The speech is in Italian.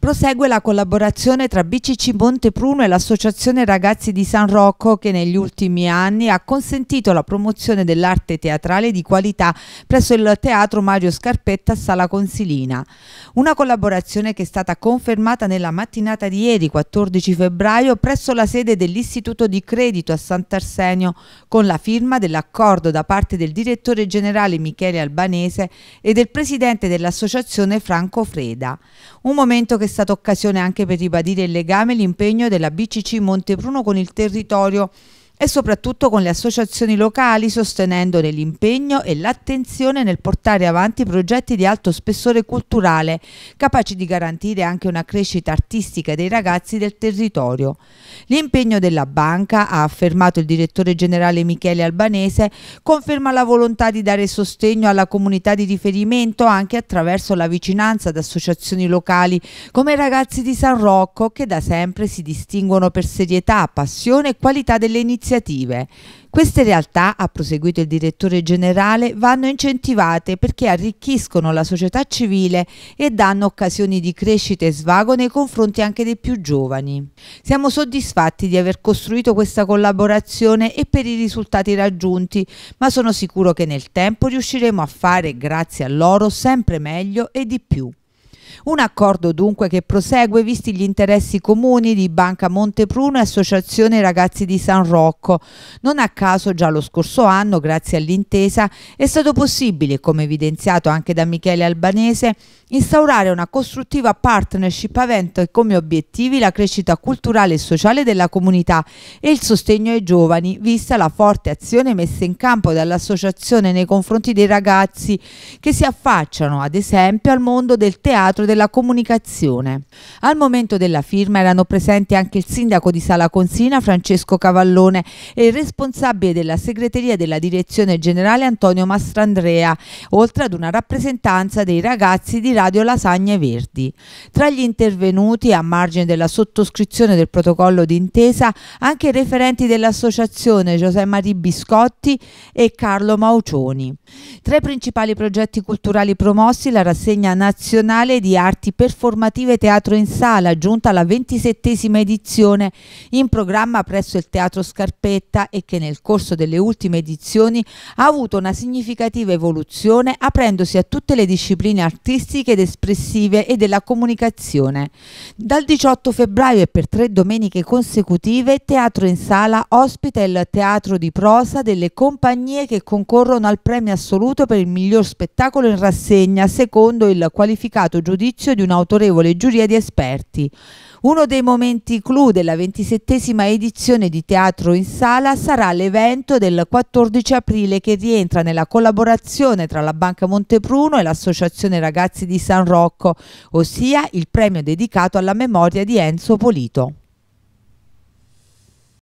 Prosegue la collaborazione tra BCC Montepruno e l'Associazione Ragazzi di San Rocco che negli ultimi anni ha consentito la promozione dell'arte teatrale di qualità presso il Teatro Mario Scarpetta a Sala Consilina. Una collaborazione che è stata confermata nella mattinata di ieri 14 febbraio presso la sede dell'Istituto di Credito a Sant'Arsenio con la firma dell'accordo da parte del direttore generale Michele Albanese e del presidente dell'associazione Franco Freda. Un momento che stata occasione anche per ribadire il legame e l'impegno della BCC Montepruno con il territorio e soprattutto con le associazioni locali sostenendone l'impegno e l'attenzione nel portare avanti progetti di alto spessore culturale capaci di garantire anche una crescita artistica dei ragazzi del territorio. L'impegno della banca, ha affermato il direttore generale Michele Albanese, conferma la volontà di dare sostegno alla comunità di riferimento anche attraverso la vicinanza ad associazioni locali come i ragazzi di San Rocco che da sempre si distinguono per serietà, passione e qualità delle iniziative iniziative. Queste realtà, ha proseguito il direttore generale, vanno incentivate perché arricchiscono la società civile e danno occasioni di crescita e svago nei confronti anche dei più giovani. Siamo soddisfatti di aver costruito questa collaborazione e per i risultati raggiunti, ma sono sicuro che nel tempo riusciremo a fare, grazie a loro, sempre meglio e di più. Un accordo dunque che prosegue visti gli interessi comuni di Banca Montepruno e Associazione Ragazzi di San Rocco. Non a caso già lo scorso anno, grazie all'intesa, è stato possibile, come evidenziato anche da Michele Albanese, instaurare una costruttiva partnership avendo come obiettivi la crescita culturale e sociale della comunità e il sostegno ai giovani, vista la forte azione messa in campo dall'associazione nei confronti dei ragazzi che si affacciano ad esempio al mondo del teatro della comunicazione. Al momento della firma erano presenti anche il sindaco di Sala Consina Francesco Cavallone e il responsabile della segreteria della direzione generale Antonio Mastrandrea, oltre ad una rappresentanza dei ragazzi di Radio Lasagne Verdi. Tra gli intervenuti, a margine della sottoscrizione del protocollo d'intesa, anche i referenti dell'associazione Giuseppe Marie Biscotti e Carlo Maucioni. Tra i principali progetti culturali promossi la rassegna nazionale di di arti performative teatro in sala, giunta alla ventisettesima edizione, in programma presso il Teatro Scarpetta e che nel corso delle ultime edizioni ha avuto una significativa evoluzione aprendosi a tutte le discipline artistiche ed espressive e della comunicazione. Dal 18 febbraio e per tre domeniche consecutive Teatro in Sala ospita il teatro di prosa delle compagnie che concorrono al premio assoluto per il miglior spettacolo in rassegna secondo il qualificato giudizio giudizio di un'autorevole giuria di esperti. Uno dei momenti clou della ventisettesima edizione di Teatro in Sala sarà l'evento del 14 aprile che rientra nella collaborazione tra la Banca Montepruno e l'Associazione Ragazzi di San Rocco, ossia il premio dedicato alla memoria di Enzo Polito.